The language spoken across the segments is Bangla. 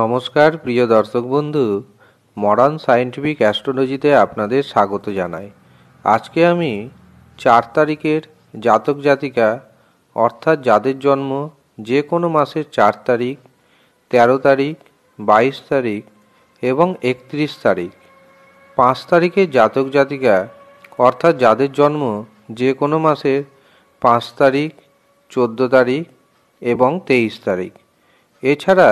নমস্কার প্রিয় দর্শক বন্ধু মডার্ন সায়েন্টিফিক অ্যাস্ট্রোলজিতে আপনাদের স্বাগত জানাই আজকে আমি চার তারিখের জাতক জাতিকা অর্থাৎ যাদের জন্ম যে কোনো মাসের চার তারিখ ১৩ তারিখ ২২ তারিখ এবং একত্রিশ তারিখ পাঁচ তারিখের জাতক জাতিকা অর্থাৎ যাদের জন্ম যে কোনো মাসের পাঁচ তারিখ চোদ্দো তারিখ এবং তেইশ তারিখ এছাড়া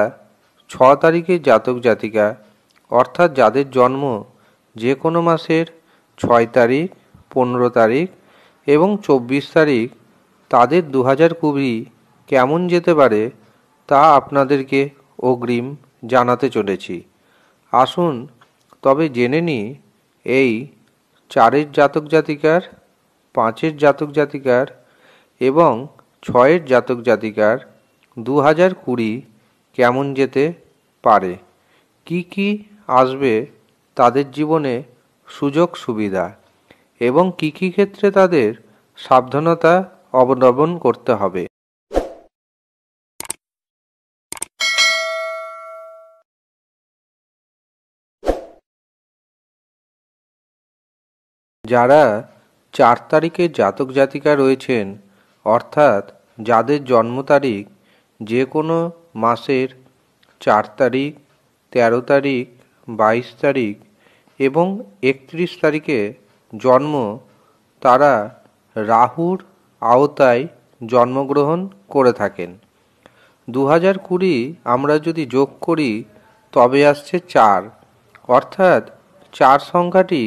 ছ তারিখে জাতক জাতিকা অর্থাৎ যাদের জন্ম যে কোনো মাসের ছয় তারিখ পনেরো তারিখ এবং চব্বিশ তারিখ তাদের দু হাজার কুড়ি কেমন যেতে পারে তা আপনাদেরকে অগ্রিম জানাতে চলেছি আসুন তবে জেনে নিই এই চারের জাতক জাতিকার পাঁচের জাতক জাতিকার এবং ছয়ের জাতক জাতিকার দু হাজার কুড়ি কেমন যেতে পারে কি কি আসবে তাদের জীবনে সুযোগ সুবিধা এবং কি কি ক্ষেত্রে তাদের সাবধানতা অবলম্বন করতে হবে যারা চার তারিখে জাতক জাতিকা রয়েছেন অর্থাৎ যাদের জন্ম তারিখ যে কোনো মাসের চার তারিখ তেরো তারিখ বাইশ তারিখ এবং একত্রিশ তারিখে জন্ম তারা রাহুর আওতায় জন্মগ্রহণ করে থাকেন দু হাজার কুড়ি আমরা যদি যোগ করি তবে আসছে চার অর্থাৎ চার সংখ্যাটি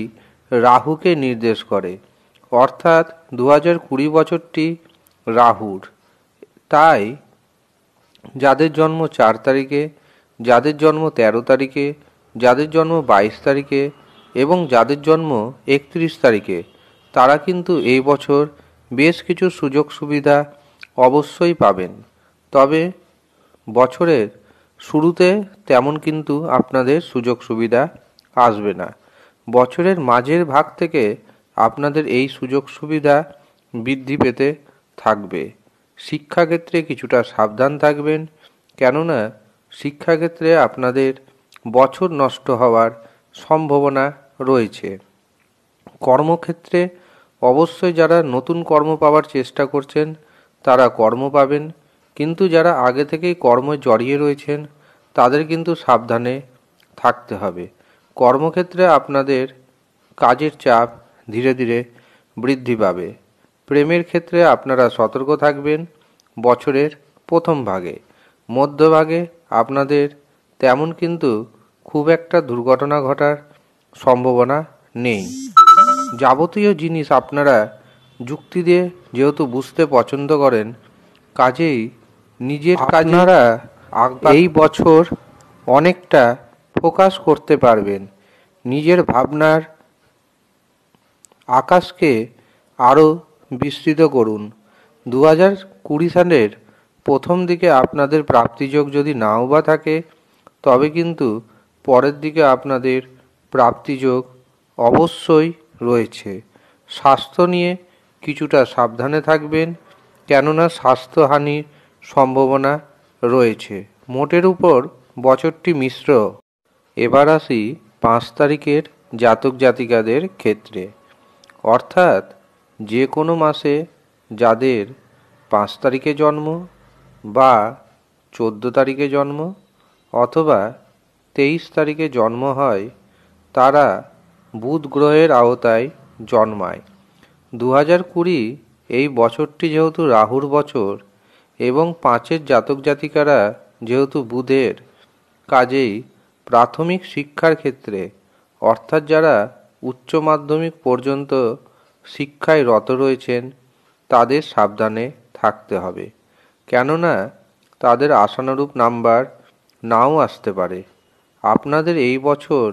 রাহুকে নির্দেশ করে অর্থাৎ দু হাজার কুড়ি বছরটি রাহুর তাই যাদের জন্ম চার তারিখে যাদের জন্ম ১৩ তারিখে যাদের জন্ম ২২ তারিখে এবং যাদের জন্ম একত্রিশ তারিখে তারা কিন্তু এই বছর বেশ কিছু সুযোগ সুবিধা অবশ্যই পাবেন তবে বছরের শুরুতে তেমন কিন্তু আপনাদের সুযোগ সুবিধা আসবে না বছরের মাঝের ভাগ থেকে আপনাদের এই সুযোগ সুবিধা বৃদ্ধি পেতে থাকবে শিক্ষাক্ষেত্রে কিছুটা সাবধান থাকবেন কেননা শিক্ষাক্ষেত্রে আপনাদের বছর নষ্ট হওয়ার সম্ভাবনা রয়েছে কর্মক্ষেত্রে অবশ্যই যারা নতুন কর্ম পাওয়ার চেষ্টা করছেন তারা কর্ম পাবেন কিন্তু যারা আগে থেকেই কর্ম জড়িয়ে রয়েছেন তাদের কিন্তু সাবধানে থাকতে হবে কর্মক্ষেত্রে আপনাদের কাজের চাপ ধীরে ধীরে বৃদ্ধি পাবে প্রেমের ক্ষেত্রে আপনারা সতর্ক থাকবেন বছরের প্রথম ভাগে মধ্যভাগে আপনাদের তেমন কিন্তু খুব একটা দুর্ঘটনা ঘটার সম্ভাবনা নেই যাবতীয় জিনিস আপনারা যুক্তি দিয়ে যেহেতু বুঝতে পছন্দ করেন কাজেই নিজের কাজনারা এই বছর অনেকটা ফোকাস করতে পারবেন নিজের ভাবনার আকাশকে আরও বিস্তৃত করুন দু হাজার কুড়ি সালের প্রথম দিকে আপনাদের প্রাপ্তিযোগ যদি নাও বা থাকে তবে কিন্তু পরের দিকে আপনাদের প্রাপ্তিযোগ অবশ্যই রয়েছে স্বাস্থ্য নিয়ে কিছুটা সাবধানে থাকবেন কেননা স্বাস্থ্যহানির সম্ভাবনা রয়েছে মোটের উপর বছরটি মিশ্র এবার আসি পাঁচ তারিখের জাতক জাতিকাদের ক্ষেত্রে অর্থাৎ যে কোনো মাসে যাদের পাঁচ তারিখে জন্ম বা চোদ্দো তারিখে জন্ম অথবা তেইশ তারিখে জন্ম হয় তারা বুধ গ্রহের আওতায় জন্মায় দু হাজার কুড়ি এই বছরটি যেহেতু রাহুর বছর এবং পাঁচের জাতক জাতিকারা যেহেতু বুধের কাজেই প্রাথমিক শিক্ষার ক্ষেত্রে অর্থাৎ যারা উচ্চ মাধ্যমিক পর্যন্ত শিক্ষায় রত রয়েছেন তাদের সাবধানে থাকতে হবে কেননা তাদের আশানুরূপ নাম্বার নাও আসতে পারে আপনাদের এই বছর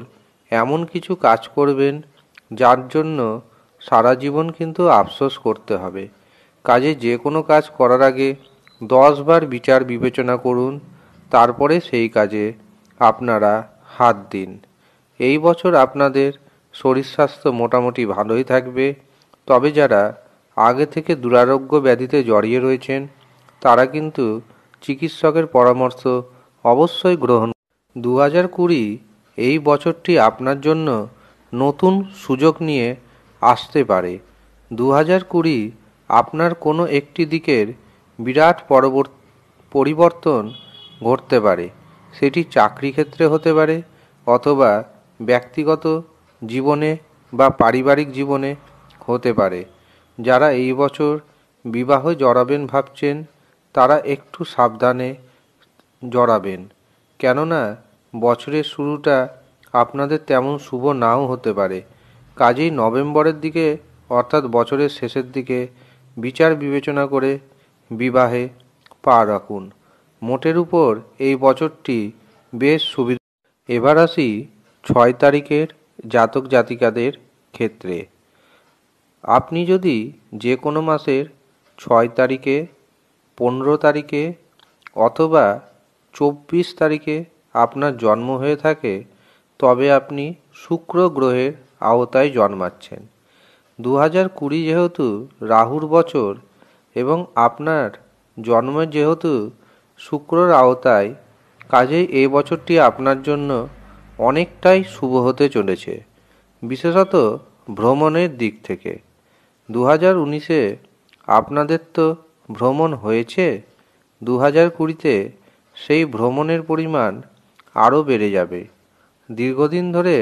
এমন কিছু কাজ করবেন যার জন্য সারা জীবন কিন্তু আফসোস করতে হবে কাজে যে কোনো কাজ করার আগে দশবার বিচার বিবেচনা করুন তারপরে সেই কাজে আপনারা হাত দিন এই বছর আপনাদের শরীর স্বাস্থ্য মোটামুটি ভালোই থাকবে তবে যারা আগে থেকে দুরারোগ্য ব্যাধিতে জড়িয়ে রয়েছেন তারা কিন্তু চিকিৎসকের পরামর্শ অবশ্যই গ্রহণ দু হাজার কুড়ি এই বছরটি আপনার জন্য নতুন সুযোগ নিয়ে আসতে পারে দু হাজার কুড়ি আপনার কোনো একটি দিকের বিরাট পরিবর্তন ঘটতে পারে সেটি চাকরি ক্ষেত্রে হতে পারে অথবা ব্যক্তিগত জীবনে বা পারিবারিক জীবনে হতে পারে যারা এই বছর বিবাহে জড়াবেন ভাবছেন তারা একটু সাবধানে জড়াবেন কেননা বছরের শুরুটা আপনাদের তেমন শুভ নাও হতে পারে কাজেই নভেম্বরের দিকে অর্থাৎ বছরের শেষের দিকে বিচার বিবেচনা করে বিবাহে পা রাখুন মোটের উপর এই বছরটি বেশ সুবিধা এবার আসি ছয় তারিখের জাতক জাতিকাদের ক্ষেত্রে আপনি যদি যে কোনো মাসের ছয় তারিখে পনেরো তারিখে অথবা চব্বিশ তারিখে আপনার জন্ম হয়ে থাকে তবে আপনি শুক্র গ্রহের আওতায় জন্মাচ্ছেন দু হাজার কুড়ি যেহেতু রাহুর বছর এবং আপনার জন্ম যেহেতু শুক্রর আওতায় কাজেই এই বছরটি আপনার জন্য অনেকটাই শুভ হতে চলেছে বিশেষত ভ্রমণের দিক থেকে দু হাজার উনিশে আপনাদের তো ভ্রমণ হয়েছে দু হাজার কুড়িতে সেই ভ্রমণের পরিমাণ আরও বেড়ে যাবে দীর্ঘদিন ধরে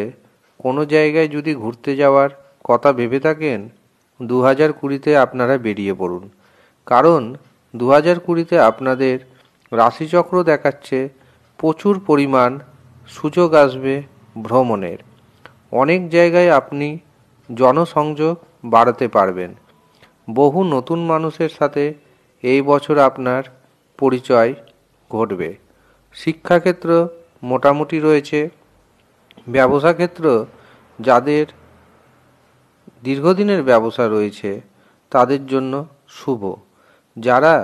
কোনো জায়গায় যদি ঘুরতে যাওয়ার কথা ভেবে থাকেন দু হাজার কুড়িতে আপনারা বেরিয়ে পড়ুন কারণ দু হাজার কুড়িতে আপনাদের রাশিচক্র দেখাচ্ছে প্রচুর পরিমাণ সুযোগ আসবে ভ্রমণের অনেক জায়গায় আপনি জনসংযোগ বাড়াতে পারবেন বহু নতুন মানুষের সাথে এই বছর আপনার পরিচয় ঘটবে শিক্ষাক্ষেত্র মোটামুটি রয়েছে ব্যবসা ক্ষেত্র যাদের দীর্ঘদিনের ব্যবসা রয়েছে তাদের জন্য শুভ যারা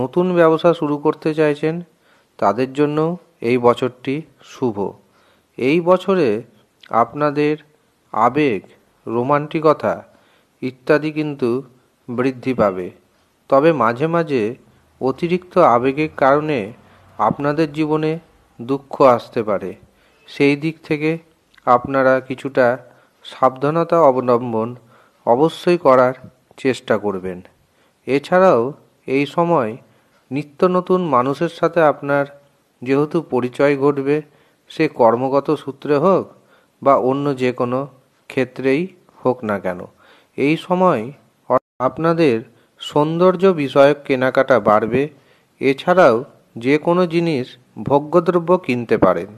নতুন ব্যবসা শুরু করতে চাইছেন তাদের জন্য এই বছরটি শুভ এই বছরে আপনাদের আবেগ রোমান্টিকতা ইত্যাদি কিন্তু বৃদ্ধি পাবে তবে মাঝে মাঝে অতিরিক্ত আবেগের কারণে আপনাদের জীবনে দুঃখ আসতে পারে সেই দিক থেকে আপনারা কিছুটা সাবধানতা অবলম্বন অবশ্যই করার চেষ্টা করবেন এছাড়াও এই সময় নিত্য নতুন মানুষের সাথে আপনার যেহেতু পরিচয় ঘটবে সে কর্মগত সূত্রে হোক বা অন্য যে কোনো ক্ষেত্রেই হোক না কেন এই সময় আপনাদের সৌন্দর্য বিষয়ক কেনাকাটা বাড়বে এছাড়াও যে কোনো জিনিস ভোগ্যদ্রব্য কিনতে পারেন